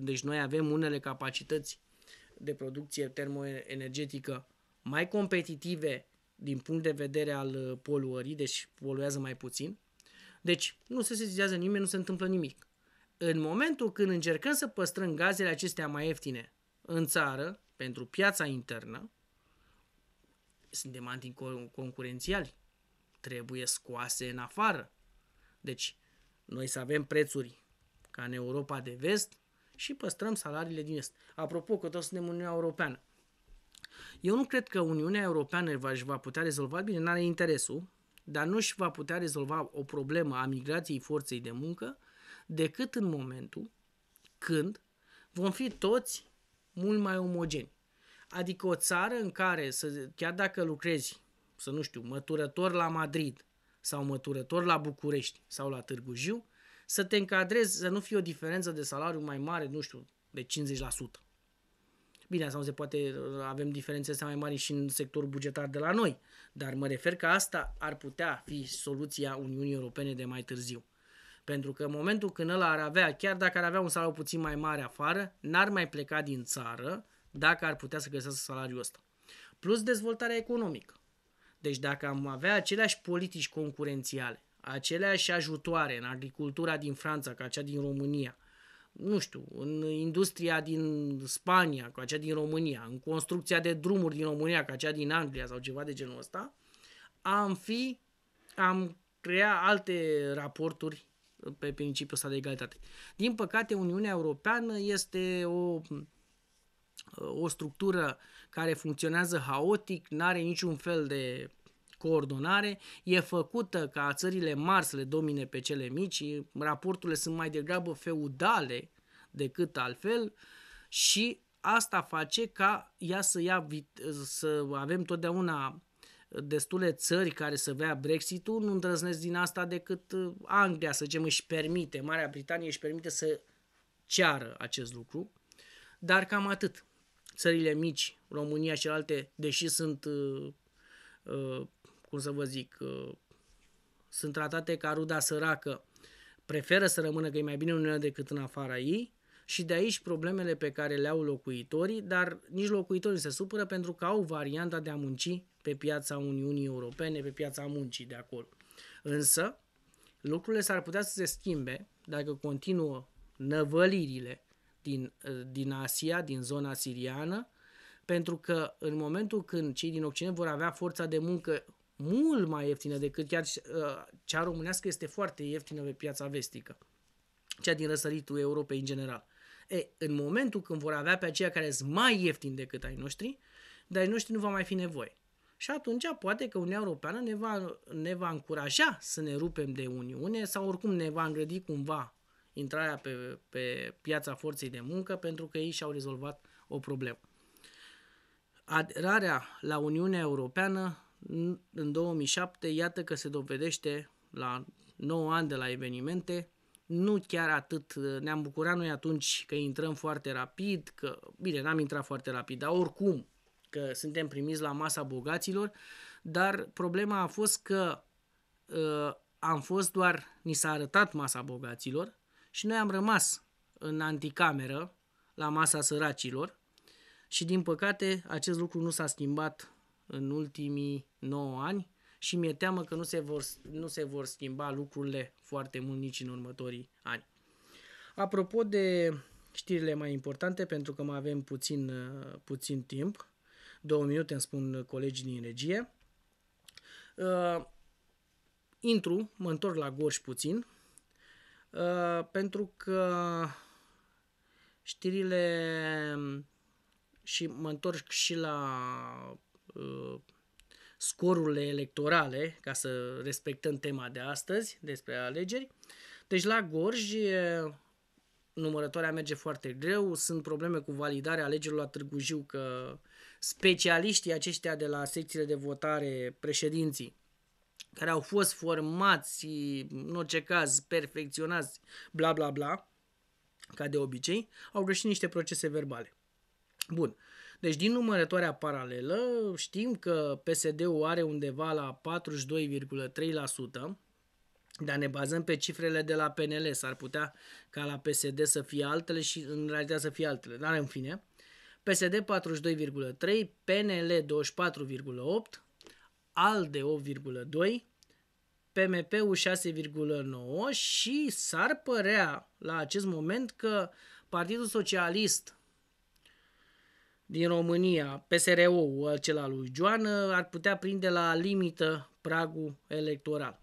deci noi avem unele capacități de producție termoenergetică mai competitive din punct de vedere al uh, poluării, deci poluează mai puțin. Deci nu se sesizează nimeni, nu se întâmplă nimic. În momentul când încercăm să păstrăm gazele acestea mai ieftine în țară, pentru piața internă, suntem anticoncurențiali. Trebuie scoase în afară. Deci, noi să avem prețuri ca în Europa de vest, și păstrăm salariile din Est. Apropo, că tot suntem Uniunea Europeană. Eu nu cred că Uniunea Europeană își va putea rezolva, bine, n-are interesul, dar nu își va putea rezolva o problemă a migrației forței de muncă decât în momentul când vom fi toți mult mai omogeni. Adică o țară în care, să, chiar dacă lucrezi, să nu știu, măturător la Madrid sau măturător la București sau la Târgu Jiu, să te încadrezi, să nu fie o diferență de salariu mai mare, nu știu, de 50%. Bine, nu se poate avem diferențe astea mai mari și în sectorul bugetar de la noi, dar mă refer că asta ar putea fi soluția Uniunii Europene de mai târziu. Pentru că în momentul când ăla ar avea, chiar dacă ar avea un salariu puțin mai mare afară, n-ar mai pleca din țară dacă ar putea să găsească salariul ăsta. Plus dezvoltarea economică. Deci dacă am avea aceleași politici concurențiale, aceleași ajutoare în agricultura din Franța ca cea din România, nu știu, în industria din Spania ca cea din România, în construcția de drumuri din România ca cea din Anglia sau ceva de genul ăsta, am fi, am crea alte raporturi pe principiul ăsta de egalitate. Din păcate, Uniunea Europeană este o, o structură care funcționează haotic, nu are niciun fel de coordonare e făcută ca țările mari să le domine pe cele mici, raporturile sunt mai degrabă feudale decât altfel și asta face ca ea să, ia, să avem totdeauna destule țări care să vea Brexit-ul, nu îndrăznesc din asta decât uh, Anglia, să zicem, își permite, Marea Britanie își permite să ceară acest lucru, dar cam atât. Țările mici, România și alte, deși sunt uh, uh, cum să vă zic, uh, sunt tratate ca ruda săracă, preferă să rămână că e mai bine în Uniunea decât în afara ei și de aici problemele pe care le au locuitorii, dar nici locuitorii se supără pentru că au varianta de a munci pe piața Uniunii Europene, pe piața muncii de acolo. Însă, lucrurile s-ar putea să se schimbe dacă continuă năvălirile din, uh, din Asia, din zona siriană, pentru că în momentul când cei din Occident vor avea forța de muncă mult mai ieftină decât chiar uh, cea românească este foarte ieftină pe piața vestică, cea din răsăritul Europei în general. E, în momentul când vor avea pe aceia care sunt mai ieftini decât ai noștri, dar ai noștri nu va mai fi nevoie. Și atunci poate că Uniunea Europeană ne va, ne va încuraja să ne rupem de Uniune sau oricum ne va îngrădi cumva intrarea pe, pe piața forței de muncă pentru că ei și-au rezolvat o problemă. Aderarea la Uniunea Europeană în 2007, iată că se dovedește la 9 ani de la evenimente, nu chiar atât, ne-am bucurat noi atunci că intrăm foarte rapid, că, bine, n-am intrat foarte rapid, dar oricum că suntem primiți la masa bogaților, dar problema a fost că uh, am fost doar, ni s-a arătat masa bogaților și noi am rămas în anticameră la masa săracilor și din păcate acest lucru nu s-a schimbat în ultimii 9 ani și mi-e teamă că nu se, vor, nu se vor schimba lucrurile foarte mult nici în următorii ani. Apropo de știrile mai importante, pentru că mai avem puțin, uh, puțin timp, două minute îmi spun colegii din regie, uh, intru, mă întorc la Gorj puțin, uh, pentru că știrile mm, și mă întorc și la Uh, scorurile electorale, ca să respectăm tema de astăzi despre alegeri. Deci la Gorj numărătoarea merge foarte greu, sunt probleme cu validarea alegerilor la Târgu Jiu, că specialiștii aceștia de la secțiile de votare, președinții, care au fost formați, în orice caz, perfecționați, bla bla bla, ca de obicei, au greșit niște procese verbale. Bun. Uh, deci din numărătoarea paralelă știm că PSD-ul are undeva la 42,3%, dar ne bazăm pe cifrele de la PNL, s-ar putea ca la PSD să fie altele și în realitate să fie altele, dar în fine. PSD 42,3, PNL 24,8, ALDE 8,2, PMP-ul 6,9 și s-ar părea la acest moment că Partidul Socialist din România, PSRO-ul acela lui Joan, ă, ar putea prinde la limită pragul electoral.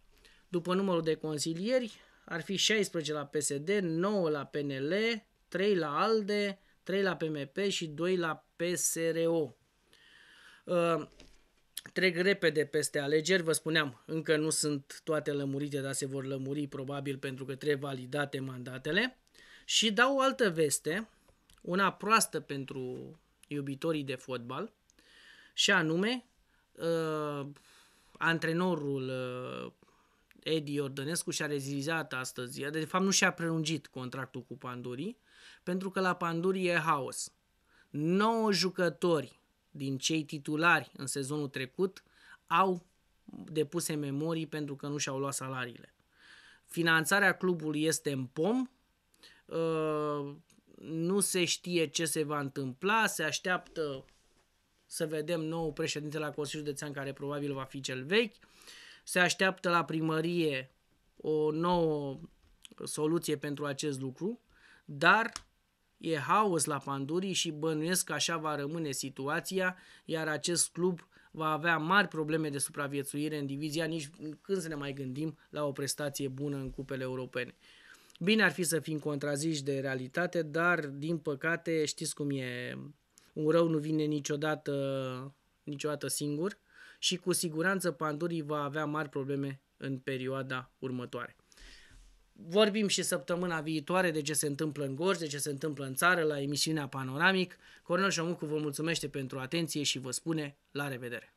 După numărul de consilieri, ar fi 16 la PSD, 9 la PNL, 3 la ALDE, 3 la PMP și 2 la PSRO. Uh, ă, trec repede peste alegeri, vă spuneam, încă nu sunt toate lămurite, dar se vor lămuri probabil pentru că trebuie validate mandatele. Și dau o altă veste, una proastă pentru iubitorii de fotbal, și anume uh, antrenorul uh, Edi Ordănescu și-a rezilizat astăzi, de fapt nu și-a prelungit contractul cu Pandurii, pentru că la Pandurii e haos. 9 jucători din cei titulari în sezonul trecut au depuse memorii pentru că nu și-au luat salariile. Finanțarea clubului este în pom, uh, nu se știe ce se va întâmpla, se așteaptă să vedem nou președinte la Consiliul Județean, care probabil va fi cel vechi, se așteaptă la primărie o nouă soluție pentru acest lucru, dar e haos la Pandurii și bănuiesc că așa va rămâne situația, iar acest club va avea mari probleme de supraviețuire în divizia, nici când să ne mai gândim la o prestație bună în cupele europene. Bine ar fi să fim contraziși de realitate, dar din păcate știți cum e, un rău nu vine niciodată, niciodată singur și cu siguranță Pandurii va avea mari probleme în perioada următoare. Vorbim și săptămâna viitoare de ce se întâmplă în Gorj, de ce se întâmplă în țară la emisiunea Panoramic. Cornel Șomucu vă mulțumește pentru atenție și vă spune la revedere!